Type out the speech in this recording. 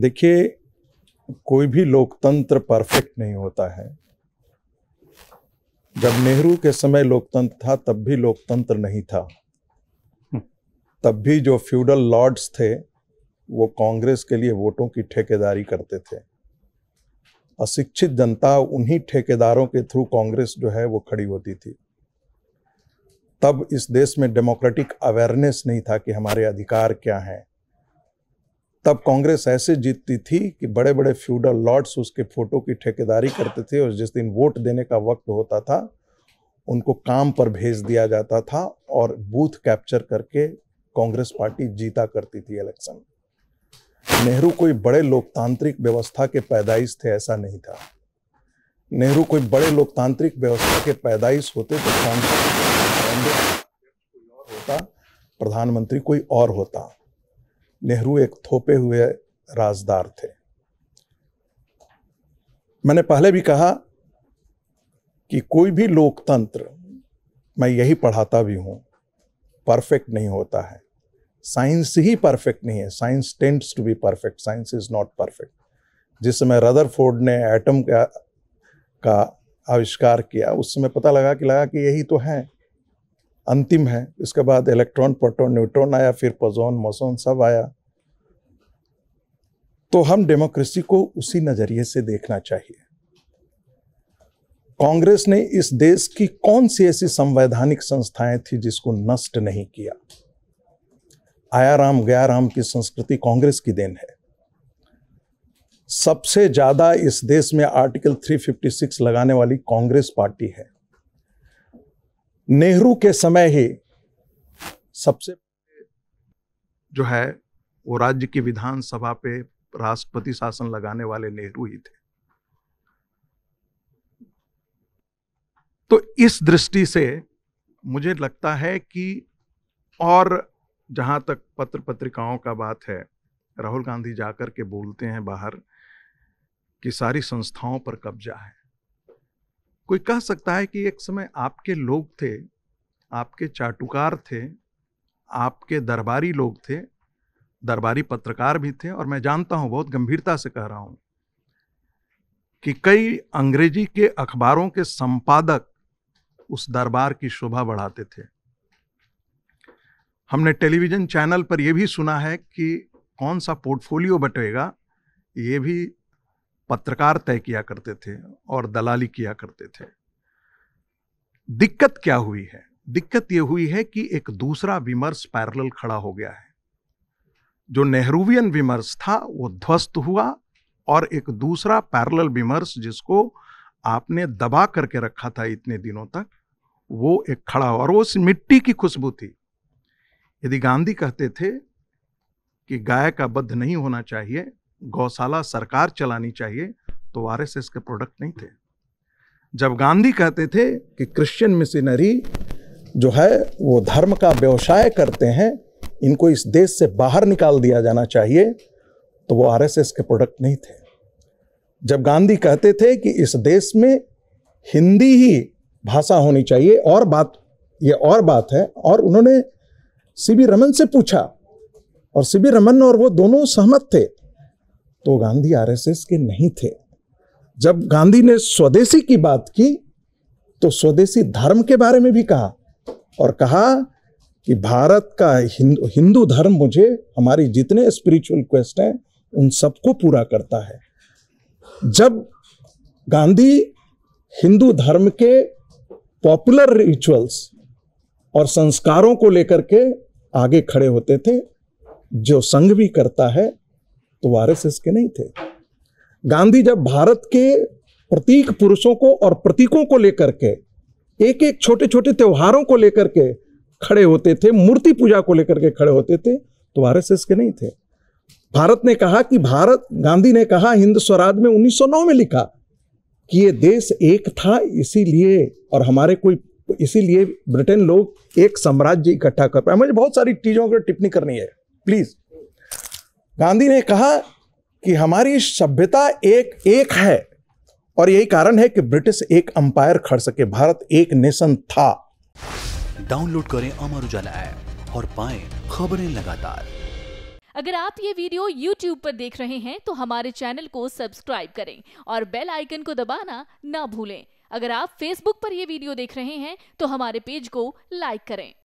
देखिए कोई भी लोकतंत्र परफेक्ट नहीं होता है जब नेहरू के समय लोकतंत्र था तब भी लोकतंत्र नहीं था तब भी जो फ्यूडल लॉर्ड्स थे वो कांग्रेस के लिए वोटों की ठेकेदारी करते थे अशिक्षित जनता उन्हीं ठेकेदारों के थ्रू कांग्रेस जो है वो खड़ी होती थी तब इस देश में डेमोक्रेटिक अवेयरनेस नहीं था कि हमारे अधिकार क्या हैं तब कांग्रेस ऐसे जीतती थी कि बड़े बड़े फ्यूडल लॉर्ड्स उसके फोटो की ठेकेदारी करते थे और जिस दिन वोट देने का वक्त होता था उनको काम पर भेज दिया जाता था और बूथ कैप्चर करके कांग्रेस पार्टी जीता करती थी इलेक्शन नेहरू कोई बड़े लोकतांत्रिक व्यवस्था के पैदाइश थे ऐसा नहीं था नेहरू कोई बड़े लोकतांत्रिक व्यवस्था के पैदाइश होते तो कांग्रेस होता प्रधानमंत्री कोई और होता नेहरू एक थोपे हुए राजदार थे मैंने पहले भी कहा कि कोई भी लोकतंत्र मैं यही पढ़ाता भी हूं परफेक्ट नहीं होता है साइंस ही परफेक्ट नहीं है science tends to be perfect science is not perfect जिस समय रदरफोर्ड ने एटम का का आविष्कार किया उस समय पता लगा कि लगा कि यही तो है अंतिम है इसके बाद इलेक्ट्रॉन प्रोटॉन न्यूट्रॉन आया फिर पोजोन मोसोन सब आया तो हम डेमोक्रेसी को उसी नज़रिए से देखना चाहिए कांग्रेस ने इस देश की कौन सी ऐसी संवैधानिक संस्थाएं थी जिसको नष्ट नहीं किया आया राम गया राम की संस्कृति कांग्रेस की देन है सबसे ज़्यादा इस देश में आर्टिकल 356 लगाने वाली कांग्रेस पार्टी है नेहरू के समय ही सबसे जो है वो राज्य की विधानसभा पे राष्ट्रपति शासन लगाने वाले नेहरू ही थे तो इस दृष्टि से मुझे लगता है कि और जहां तक पत्र पत्रिकाओं का बात है राहुल गांधी जाकर के बोलते हैं बाहर कि सारी संस्थाओं पर कब्जा है कोई कह सकता है कि एक समय आपके लोग थे आपके चाटुकार थे आपके दरबारी लोग थे दरबारी पत्रकार भी थे और मैं जानता हूँ बहुत गंभीरता से कह रहा हूँ कि कई अंग्रेजी के अखबारों के संपादक उस दरबार की शोभा बढ़ाते थे हमने टेलीविज़न चैनल पर यह भी सुना है कि कौन सा पोर्टफोलियो बटेगा ये भी पत्रकार तय किया करते थे और दलाली किया करते थे दिक्कत क्या हुई है दिक्कत यह हुई है कि एक दूसरा विमर्श पैरल खड़ा हो गया है जो नेहरूवियन विमर्श था वो ध्वस्त हुआ और एक दूसरा पैरल विमर्श जिसको आपने दबा करके रखा था इतने दिनों तक वो एक खड़ा और वो उस मिट्टी की खुशबू थी यदि गांधी कहते थे कि गाय का बद्ध नहीं होना चाहिए गौशाला सरकार चलानी चाहिए तो आर के प्रोडक्ट नहीं थे जब गांधी कहते थे कि क्रिश्चियन मिशनरी जो है वो धर्म का व्यवसाय करते हैं इनको इस देश से बाहर निकाल दिया जाना चाहिए तो वो आरएसएस के प्रोडक्ट नहीं थे जब गांधी कहते थे कि इस देश में हिंदी ही भाषा होनी चाहिए और बात ये और बात है और उन्होंने सी बी रमन से पूछा और सी बी रमन और वो दोनों सहमत थे तो गांधी आरएसएस के नहीं थे जब गांधी ने स्वदेशी की बात की तो स्वदेशी धर्म के बारे में भी कहा और कहा कि भारत का हिंदू हिंदू धर्म मुझे हमारी जितने स्पिरिचुअल क्वेस्ट हैं उन सबको पूरा करता है जब गांधी हिंदू धर्म के पॉपुलर रिचुअल्स और संस्कारों को लेकर के आगे खड़े होते थे जो संघ भी करता है तो वारिस इसके नहीं थे गांधी जब भारत के प्रतीक पुरुषों को और प्रतीकों को लेकर के एक एक छोटे छोटे त्योहारों को लेकर के खड़े होते थे मूर्ति पूजा को लेकर के खड़े होते थे तो आरएसएस के नहीं थे भारत ने कहा कि भारत गांधी ने कहा हिंद स्वराज में 1909 में लिखा कि ये देश एक था इसीलिए और हमारे कोई इसीलिए ब्रिटेन लोग एक साम्राज्य इकट्ठा कर पाए मुझे बहुत सारी चीज़ों की टिप्पणी करनी है प्लीज़ गांधी ने कहा कि हमारी सभ्यता एक एक है और यही कारण है कि ब्रिटिश एक अंपायर खड़ सके भारत एक नेशन था डाउनलोड करें अमर उजाला ऐप और पाए खबरें लगातार अगर आप ये वीडियो YouTube पर देख रहे हैं तो हमारे चैनल को सब्सक्राइब करें और बेल आइकन को दबाना ना भूलें अगर आप Facebook पर यह वीडियो देख रहे हैं तो हमारे पेज को लाइक करें